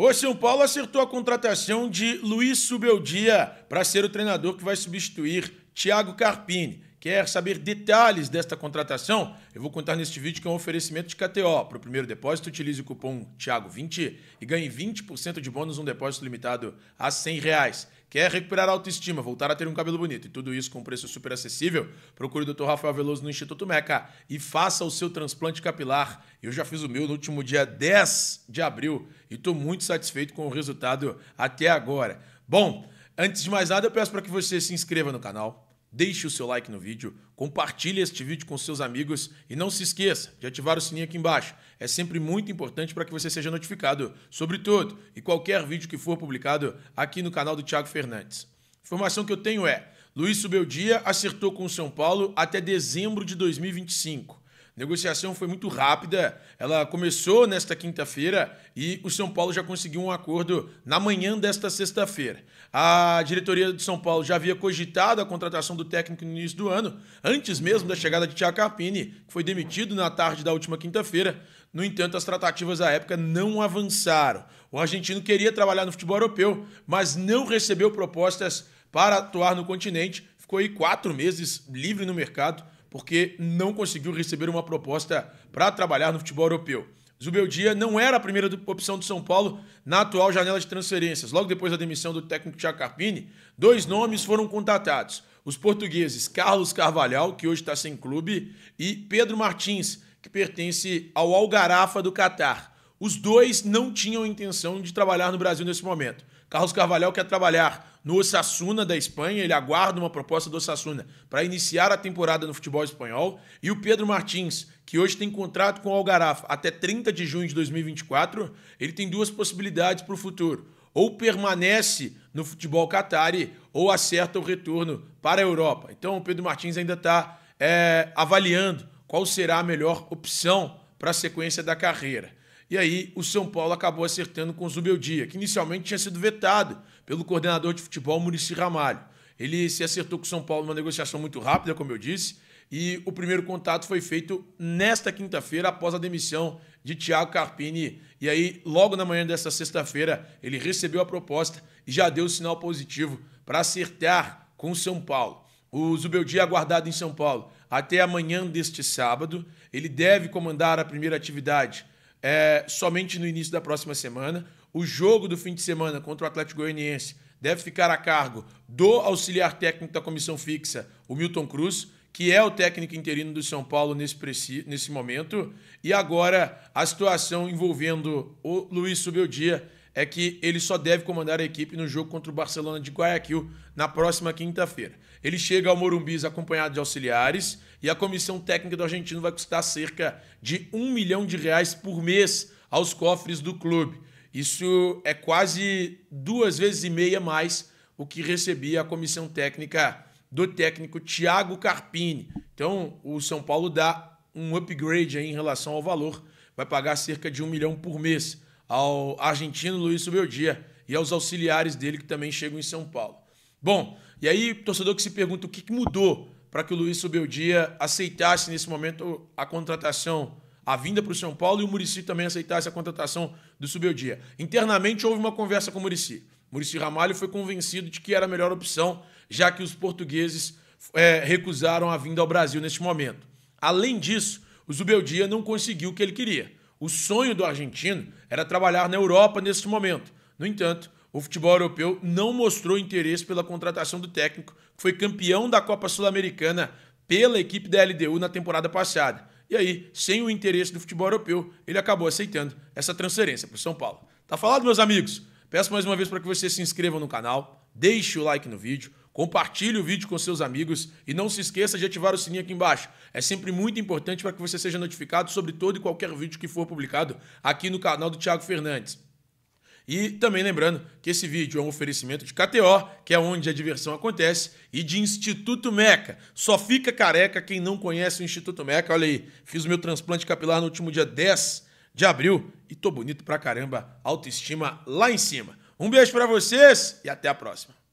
O São Paulo acertou a contratação de Luiz Subeldia para ser o treinador que vai substituir Thiago Carpini. Quer saber detalhes desta contratação? Eu vou contar neste vídeo que é um oferecimento de KTO. Para o primeiro depósito, utilize o cupom Thiago20 e ganhe 20% de bônus num depósito limitado a R$ 100. Reais. Quer recuperar a autoestima, voltar a ter um cabelo bonito e tudo isso com um preço super acessível? Procure o Dr. Rafael Veloso no Instituto Meca e faça o seu transplante capilar. Eu já fiz o meu no último dia 10 de abril e estou muito satisfeito com o resultado até agora. Bom, antes de mais nada, eu peço para que você se inscreva no canal Deixe o seu like no vídeo, compartilhe este vídeo com seus amigos e não se esqueça de ativar o sininho aqui embaixo. É sempre muito importante para que você seja notificado sobre todo e qualquer vídeo que for publicado aqui no canal do Thiago Fernandes. Informação que eu tenho é: Luiz Subeldia acertou com o São Paulo até dezembro de 2025 negociação foi muito rápida, ela começou nesta quinta-feira e o São Paulo já conseguiu um acordo na manhã desta sexta-feira. A diretoria de São Paulo já havia cogitado a contratação do técnico no início do ano, antes mesmo da chegada de Tiago Carpini, que foi demitido na tarde da última quinta-feira. No entanto, as tratativas à época não avançaram. O argentino queria trabalhar no futebol europeu, mas não recebeu propostas para atuar no continente. Ficou aí quatro meses livre no mercado porque não conseguiu receber uma proposta para trabalhar no futebol europeu. Zubeldia não era a primeira opção do São Paulo na atual janela de transferências. Logo depois da demissão do técnico Thiago Carpini, dois nomes foram contatados. Os portugueses Carlos Carvalhal, que hoje está sem clube, e Pedro Martins, que pertence ao Algarafa do Catar. Os dois não tinham intenção de trabalhar no Brasil nesse momento. Carlos Carvalhal quer trabalhar no Osasuna da Espanha, ele aguarda uma proposta do Osasuna para iniciar a temporada no futebol espanhol, e o Pedro Martins, que hoje tem contrato com o Algaraf até 30 de junho de 2024, ele tem duas possibilidades para o futuro. Ou permanece no futebol catari ou acerta o retorno para a Europa. Então o Pedro Martins ainda está é, eh, avaliando qual será a melhor opção para a sequência da carreira. E aí o São Paulo acabou acertando com o Zubeldia, que inicialmente tinha sido vetado pelo coordenador de futebol Murici Ramalho. Ele se acertou com o São Paulo numa negociação muito rápida, como eu disse, e o primeiro contato foi feito nesta quinta-feira, após a demissão de Thiago Carpini. E aí, logo na manhã desta sexta-feira, ele recebeu a proposta e já deu o sinal positivo para acertar com o São Paulo. O Zubeldia aguardado em São Paulo até amanhã deste sábado. Ele deve comandar a primeira atividade é, somente no início da próxima semana. O jogo do fim de semana contra o Atlético Goianiense deve ficar a cargo do auxiliar técnico da comissão fixa, o Milton Cruz, que é o técnico interino do São Paulo nesse, nesse momento. E agora a situação envolvendo o Luiz Subeldia é que ele só deve comandar a equipe no jogo contra o Barcelona de Guayaquil na próxima quinta-feira. Ele chega ao Morumbis acompanhado de auxiliares e a comissão técnica do argentino vai custar cerca de um milhão de reais por mês aos cofres do clube. Isso é quase duas vezes e meia mais o que recebia a comissão técnica do técnico Thiago Carpini. Então, o São Paulo dá um upgrade em relação ao valor, vai pagar cerca de um milhão por mês ao argentino Luiz Subeldia e aos auxiliares dele que também chegam em São Paulo. Bom, e aí, torcedor que se pergunta o que mudou para que o Luiz Subeldia aceitasse nesse momento a contratação, a vinda para o São Paulo e o Murici também aceitasse a contratação do Subeldia. Internamente houve uma conversa com o Murici. Murici Ramalho foi convencido de que era a melhor opção, já que os portugueses é, recusaram a vinda ao Brasil neste momento. Além disso, o Zubeldia não conseguiu o que ele queria. O sonho do argentino era trabalhar na Europa nesse momento. No entanto, o futebol europeu não mostrou interesse pela contratação do técnico, que foi campeão da Copa Sul-Americana pela equipe da LDU na temporada passada. E aí, sem o interesse do futebol europeu, ele acabou aceitando essa transferência para o São Paulo. Tá falado, meus amigos? Peço mais uma vez para que vocês se inscrevam no canal, deixe o like no vídeo, Compartilhe o vídeo com seus amigos e não se esqueça de ativar o sininho aqui embaixo. É sempre muito importante para que você seja notificado sobre todo e qualquer vídeo que for publicado aqui no canal do Thiago Fernandes. E também lembrando que esse vídeo é um oferecimento de KTO, que é onde a diversão acontece, e de Instituto Meca. Só fica careca quem não conhece o Instituto Meca. Olha aí, fiz o meu transplante capilar no último dia 10 de abril e tô bonito pra caramba, autoestima lá em cima. Um beijo para vocês e até a próxima.